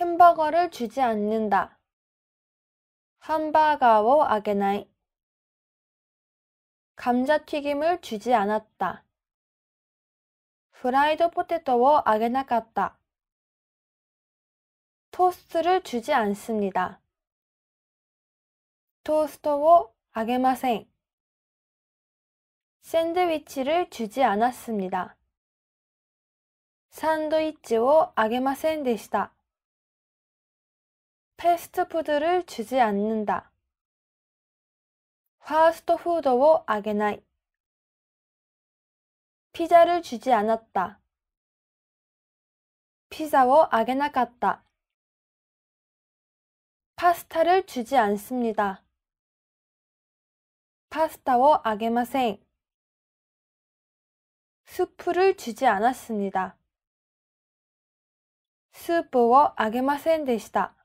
햄버거를 주지 않는다. 함바가워 아게나이. 감자튀김을 주지 않았다. 프라이드 포테토워 아게나갔다. 토스트를 주지 않습니다. 토스트워 아게마생. 샌드위치를 주지 않았습니다. 산드위치워 아게마센で시다 패스트푸드를 주지 않는다. 화스토푸드를 아게나이. 피자를 주지 않았다. 피자를 아게나갔다. 파스타를 주지 않습니다. 파스타를 아게마센 수프를 주지 않았습니다. 수프를 아게마센でした.